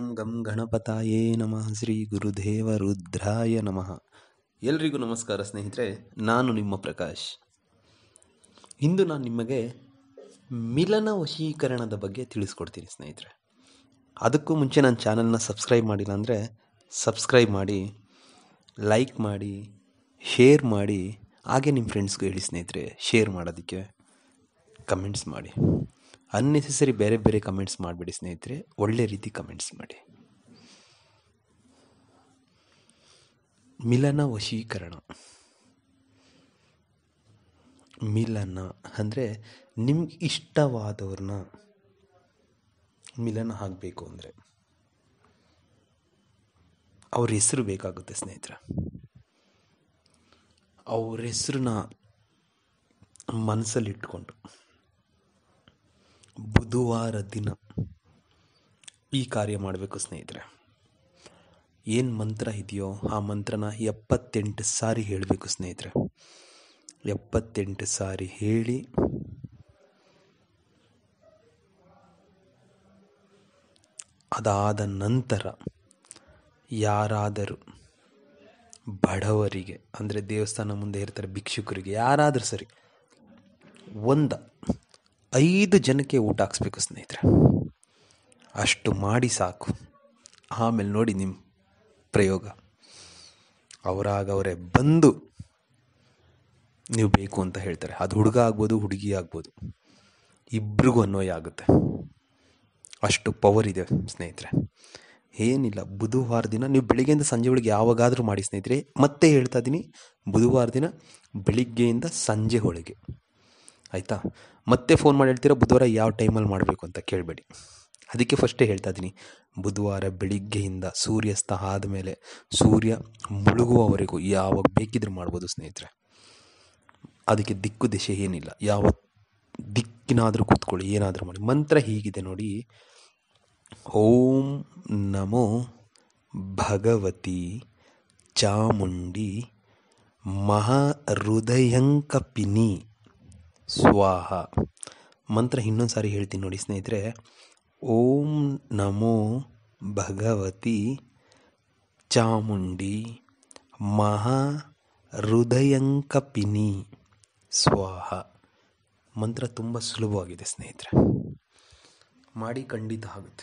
ಗಂ ಗಂ ಗಣಪತಾಯೇ ನಮಃ ಶ್ರೀ ಗುರುದೇವ ರುದ್ರಾಯ ನಮಃ ಎಲ್ರಿಗೂ ನಮಸ್ಕಾರ ಸ್ನೇಹಿತರೆ ನಾನು ನಿಮ್ಮ ಪ್ರಕಾಶ್ ಇಂದು ನಾನು ನಿಮಗೆ ಮಿಲನ ವಶೀಕರಣದ ಬಗ್ಗೆ ತಿಳಿಸ್ಕೊಡ್ತೀನಿ ಸ್ನೇಹಿತರೆ ಅದಕ್ಕೂ ಮುಂಚೆ ನನ್ನ ಚಾನಲ್ನ ಸಬ್ಸ್ಕ್ರೈಬ್ ಮಾಡಿಲ್ಲ ಅಂದರೆ ಸಬ್ಸ್ಕ್ರೈಬ್ ಮಾಡಿ ಲೈಕ್ ಮಾಡಿ ಶೇರ್ ಮಾಡಿ ಹಾಗೆ ನಿಮ್ಮ ಫ್ರೆಂಡ್ಸ್ಗೂ ಹೇಳಿ ಸ್ನೇಹಿತರೆ ಶೇರ್ ಮಾಡೋದಕ್ಕೆ ಕಮೆಂಟ್ಸ್ ಮಾಡಿ ಅನ್ನೆಸೆಸರಿ ಬೇರೆ ಬೇರೆ ಕಮೆಂಟ್ಸ್ ಮಾಡಿಬಿಡಿ ಸ್ನೇಹಿತರೆ ಒಳ್ಳೆ ರೀತಿ ಕಮೆಂಟ್ಸ್ ಮಾಡಿ ಮಿಲನ ವಶೀಕರಣ ಮಿಲನ ಅಂದರೆ ನಿಮ್ಗೆ ಇಷ್ಟವಾದವ್ರನ್ನ ಮಿಲನ ಆಗಬೇಕು ಅಂದರೆ ಅವ್ರ ಹೆಸರು ಬೇಕಾಗುತ್ತೆ ಸ್ನೇಹಿತರ ಅವ್ರ ಹೆಸ್ರನ್ನ ಮನಸ್ಸಲ್ಲಿಟ್ಕೊಂಡು ಬುಧವಾರ ದಿನ ಈ ಕಾರ್ಯ ಮಾಡಬೇಕು ಸ್ನೇಹಿತರೆ ಏನು ಮಂತ್ರ ಇದೆಯೋ ಆ ಮಂತ್ರನ ಎಪ್ಪತ್ತೆಂಟು ಸಾರಿ ಹೇಳಬೇಕು ಸ್ನೇಹಿತರೆ ಎಪ್ಪತ್ತೆಂಟು ಸಾರಿ ಹೇಳಿ ಅದಾದ ನಂತರ ಯಾರಾದರೂ ಬಡವರಿಗೆ ಅಂದರೆ ದೇವಸ್ಥಾನ ಮುಂದೆ ಇರ್ತಾರೆ ಭಿಕ್ಷುಕರಿಗೆ ಯಾರಾದರೂ ಸರಿ ಒಂದ ಐದು ಜನಕ್ಕೆ ಊಟ ಹಾಕ್ಸ್ಬೇಕು ಸ್ನೇಹಿತರೆ ಅಷ್ಟು ಮಾಡಿ ಸಾಕು ಆಮೇಲೆ ನೋಡಿ ನಿಮ್ಮ ಪ್ರಯೋಗ ಅವರಾಗವರೇ ಬಂದು ನೀವು ಬೇಕು ಅಂತ ಹೇಳ್ತಾರೆ ಅದು ಹುಡುಗ ಆಗ್ಬೋದು ಹುಡುಗಿ ಆಗ್ಬೋದು ಇಬ್ರಿಗೂ ಅನ್ವಯ ಆಗುತ್ತೆ ಅಷ್ಟು ಪವರ್ ಇದೆ ಸ್ನೇಹಿತರೆ ಏನಿಲ್ಲ ಬುಧವಾರ ದಿನ ನೀವು ಬೆಳಿಗ್ಗೆಯಿಂದ ಒಳಗೆ ಯಾವಾಗಾದರೂ ಮಾಡಿ ಸ್ನೇಹಿತರೆ ಮತ್ತೆ ಹೇಳ್ತಾ ಇದ್ದೀನಿ ಬುಧವಾರ ದಿನ ಬೆಳಿಗ್ಗೆಯಿಂದ ಸಂಜೆ ಒಳಗೆ ಆಯಿತಾ ಮತ್ತೆ ಫೋನ್ ಮಾಡಿ ಹೇಳ್ತೀರಾ ಬುಧವಾರ ಯಾವ ಟೈಮಲ್ಲಿ ಮಾಡಬೇಕು ಅಂತ ಕೇಳಬೇಡಿ ಅದಕ್ಕೆ ಫಸ್ಟೇ ಹೇಳ್ತಾ ಇದ್ದೀನಿ ಬುಧವಾರ ಬೆಳಿಗ್ಗೆಯಿಂದ ಸೂರ್ಯಾಸ್ತ ಆದಮೇಲೆ ಸೂರ್ಯ ಮುಳುಗುವವರೆಗೂ ಯಾವಾಗ ಬೇಕಿದ್ರೆ ಮಾಡ್ಬೋದು ಸ್ನೇಹಿತರೆ ಅದಕ್ಕೆ ದಿಕ್ಕು ದಿಶೆ ಏನಿಲ್ಲ ಯಾವ ದಿಕ್ಕಿನಾದರೂ ಕೂತ್ಕೊಳ್ಳಿ ಏನಾದರೂ ಮಾಡಿ ಮಂತ್ರ ಹೀಗಿದೆ ನೋಡಿ ಓಂ ನಮೋ ಭಗವತಿ ಚಾಮುಂಡಿ ಮಹಾ ಹೃದಯಂಕಪಿನಿ ಸ್ವಾಹ ಮಂತ್ರ ಇನ್ನೊಂದು ಸಾರಿ ಹೇಳ್ತೀನಿ ನೋಡಿ ಸ್ನೇಹಿತರೆ ಓಂ ನಮೋ ಭಗವತಿ ಚಾಮುಂಡಿ ಮಹಾ ಹೃದಯಂಕಪಿನಿ ಸ್ವಾಹ ಮಂತ್ರ ತುಂಬ ಸುಲಭವಾಗಿದೆ ಸ್ನೇಹಿತರೆ ಮಾಡಿ ಖಂಡಿತ ಆಗುತ್ತೆ